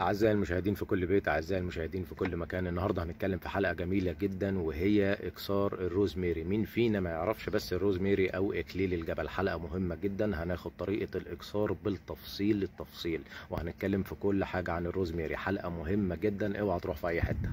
أعزائي المشاهدين في كل بيت أعزائي المشاهدين في كل مكان النهاردة هنتكلم في حلقة جميلة جدا وهي إكسار الروزميري مين فينا ما يعرفش بس الروزميري أو إكليل الجبل حلقة مهمة جدا هناخد طريقة الإكسار بالتفصيل للتفصيل وهنتكلم في كل حاجة عن الروزميري حلقة مهمة جدا اوعى تروح في أي حتة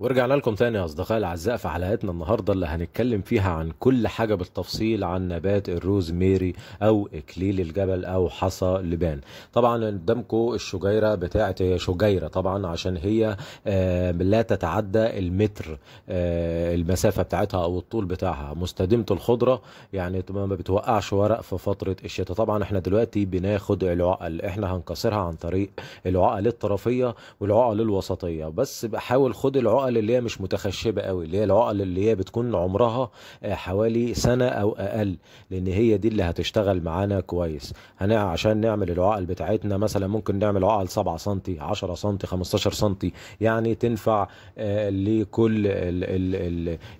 ورجعنا لكم تاني يا اصدقائي الاعزاء في حلقتنا النهارده اللي هنتكلم فيها عن كل حاجه بالتفصيل عن نبات الروز ميري او اكليل الجبل او حصى لبان طبعا قدامكم الشجيره بتاعه شجيره طبعا عشان هي آه، لا تتعدى المتر آه، المسافه بتاعتها او الطول بتاعها مستديمه الخضره يعني ما بتوقعش ورق في فتره الشتاء طبعا احنا دلوقتي بناخد العقل احنا هنكسرها عن طريق العقل الطرفيه والعقل الوسطيه بس بحاول خد العقل العقل اللي هي مش متخشبه قوي اللي هي العقل اللي هي بتكون عمرها آه، حوالي سنه او اقل لان هي دي اللي هتشتغل معانا كويس هنا عشان نعمل العقل بتاعتنا مثلا ممكن نعمل عقل 7 سم 10 سم 15 سم يعني تنفع آه، لكل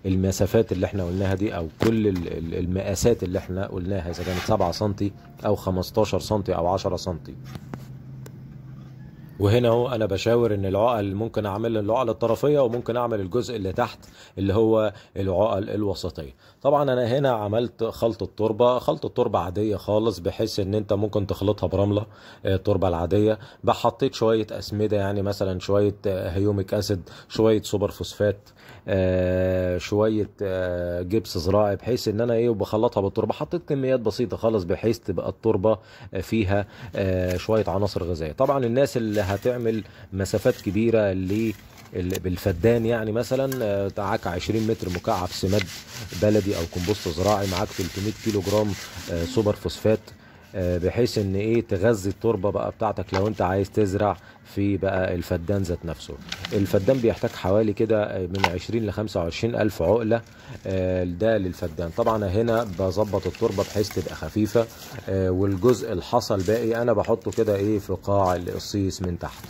المسافات اللي احنا قلناها دي او كل المقاسات اللي احنا قلناها اذا كانت 7 سم او 15 سم او 10 سم وهنا اهو انا بشاور ان العقل ممكن اعمل العقل الطرفيه وممكن اعمل الجزء اللي تحت اللي هو العقل الوسطيه طبعا انا هنا عملت خلط التربه خلط التربه عاديه خالص بحيث ان انت ممكن تخلطها برمله التربه آه، العاديه بحطيت شويه اسمده يعني مثلا شويه آه، هيوميك اسيد شويه سوبر فوسفات آه، شويه آه، جبس زراعي بحيث ان انا ايه وبخلطها بالتربه حطيت كميات بسيطه خالص بحيث تبقى التربه آه، فيها شويه عناصر غذائيه طبعا الناس اللي هتعمل مسافات كبيره اللي بالفدان يعني مثلا معاك 20 متر مكعب سماد بلدي او كومبوست زراعي معاك 300 كيلو جرام سوبر فوسفات آه، بحيث ان ايه تغذي التربه بقى بتاعتك لو انت عايز تزرع في بقى الفدان ذات نفسه الفدان بيحتاج حوالي كده آه، من 20 ل 25 الف عقله آه، ده للفدان طبعا هنا بظبط التربه بحيث تبقى خفيفه والجزء الحصى الباقي انا بحطه كده ايه في قاع القصيص من تحت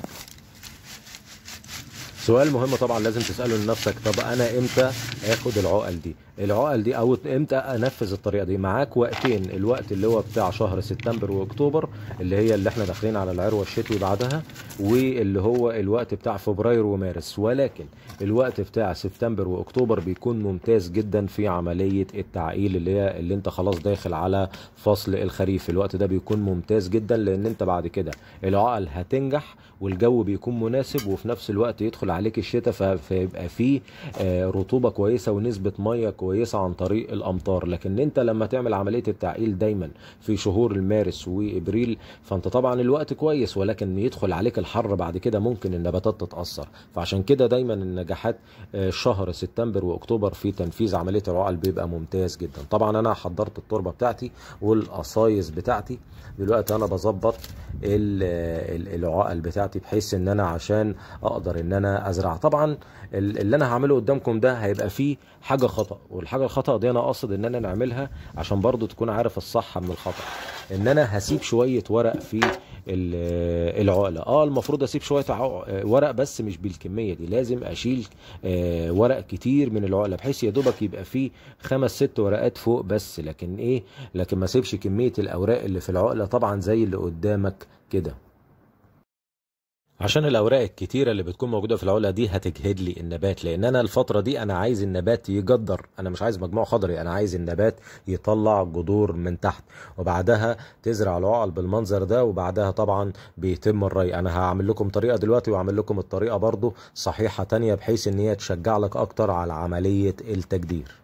سؤال مهم طبعا لازم تساله لنفسك طب انا امتى اخد العقل دي العقل دي او امتى انفذ الطريقه دي معاك وقتين الوقت اللي هو بتاع شهر سبتمبر واكتوبر اللي هي اللي احنا داخلين على العروه الشتوي بعدها واللي هو الوقت بتاع فبراير ومارس ولكن الوقت بتاع سبتمبر واكتوبر بيكون ممتاز جدا في عمليه التعقيل اللي هي اللي انت خلاص داخل على فصل الخريف الوقت ده بيكون ممتاز جدا لان انت بعد كده العقل هتنجح والجو بيكون مناسب وفي نفس الوقت يدخل عليك الشتاء فيبقى فيه آه، رطوبه كويسه ونسبه ميه كويسه عن طريق الامطار لكن انت لما تعمل عمليه التعقيل دايما في شهور مارس وابريل فانت طبعا الوقت كويس ولكن يدخل عليك الحر بعد كده ممكن النباتات تتاثر فعشان كده دايما النجاحات آه، شهر سبتمبر واكتوبر في تنفيذ عمليه العقل بيبقى ممتاز جدا طبعا انا حضرت التربه بتاعتي والقصايص بتاعتي دلوقتي انا بظبط العقل بتاعتي بحيث ان انا عشان اقدر ان انا ازرعها طبعا اللي انا هعمله قدامكم ده هيبقى فيه حاجه خطا والحاجه الخطا دي انا قاصد ان انا نعملها عشان برضو تكون عارف الصح من الخطا ان انا هسيب شويه ورق في العقله اه المفروض اسيب شويه ورق بس مش بالكميه دي لازم اشيل آه، ورق كتير من العقله بحيث يا دوبك يبقى فيه خمس ست ورقات فوق بس لكن ايه لكن ما اسيبش كميه الاوراق اللي في العقله طبعا زي اللي قدامك كده عشان الاوراق الكتيره اللي بتكون موجوده في العلقه دي هتجهد لي النبات لان انا الفتره دي انا عايز النبات يجدر انا مش عايز مجموع خضري انا عايز النبات يطلع جذور من تحت وبعدها تزرع العقل بالمنظر ده وبعدها طبعا بيتم الري انا هعمل لكم طريقه دلوقتي واعمل لكم الطريقه برضو صحيحه تانية بحيث ان هي تشجع لك اكتر على عمليه التجدير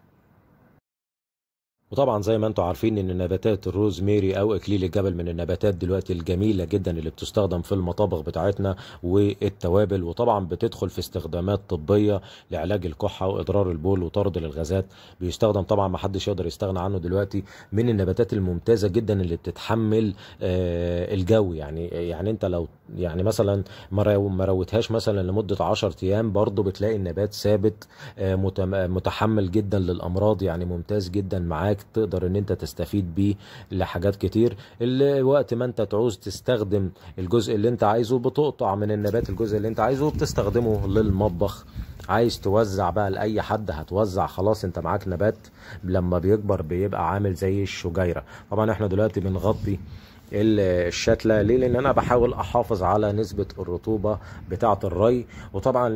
وطبعا زي ما انتم عارفين ان نباتات الروز ميري او اكليل الجبل من النباتات دلوقتي الجميله جدا اللي بتستخدم في المطابخ بتاعتنا والتوابل وطبعا بتدخل في استخدامات طبيه لعلاج الكحه واضرار البول وطرد للغازات بيستخدم طبعا ما حدش يقدر يستغنى عنه دلوقتي من النباتات الممتازه جدا اللي بتتحمل آه، الجو يعني يعني انت لو يعني مثلا ما روتهاش مثلا لمده 10 ايام برضه بتلاقي النبات ثابت آه، متحمل جدا للامراض يعني ممتاز جدا معاك انك تقدر ان انت تستفيد بيه لحاجات كتير اللي وقت ما انت تعوز تستخدم الجزء اللي انت عايزه بتقطع من النبات الجزء اللي انت عايزه وبتستخدمه للمطبخ عايز توزع بقى لاي حد هتوزع خلاص انت معاك نبات لما بيكبر بيبقى عامل زي الشجيره طبعا احنا دلوقتي بنغطي الشتلة ليه لان انا بحاول احافظ على نسبة الرطوبة بتاعة الري وطبعا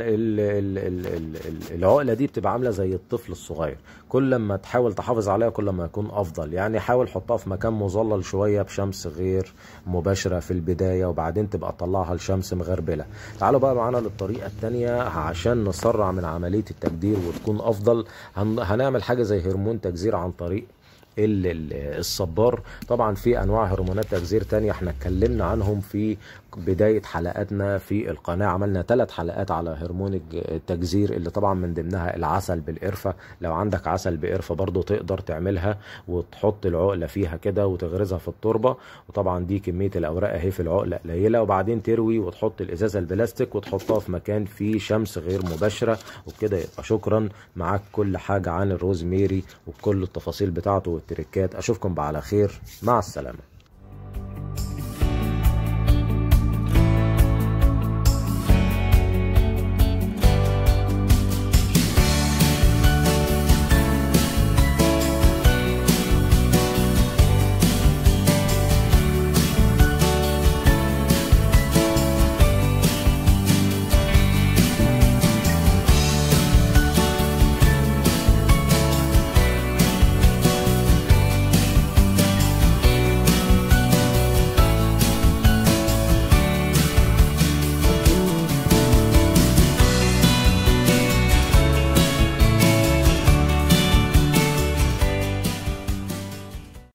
العقلة دي بتبقى عاملة زي الطفل الصغير كل ما تحاول تحافظ عليها كل ما يكون افضل يعني حاول حطها في مكان مظلل شوية بشمس غير مباشرة في البداية وبعدين تبقى تطلعها لشمس مغربلة تعالوا بقى معانا للطريقة الثانيه عشان نسرع من عملية التجدير وتكون افضل هنعمل حاجة زي هرمون تجزير عن طريق الصبار طبعا في انواع هرمونات تغذير تانية احنا اتكلمنا عنهم في بداية حلقاتنا في القناة عملنا ثلاث حلقات على هرمون التجزير اللي طبعا من ضمنها العسل بالقرفة لو عندك عسل بقرفة برضو تقدر تعملها وتحط العقلة فيها كده وتغرزها في التربة وطبعا دي كمية الاوراق اهي في العقلة قليلة وبعدين تروي وتحط الازازة البلاستيك وتحطها في مكان فيه شمس غير مباشرة وبكده يبقى شكرا معاك كل حاجة عن الروزميري وكل التفاصيل بتاعته التركات اشوفكم على خير مع السلامه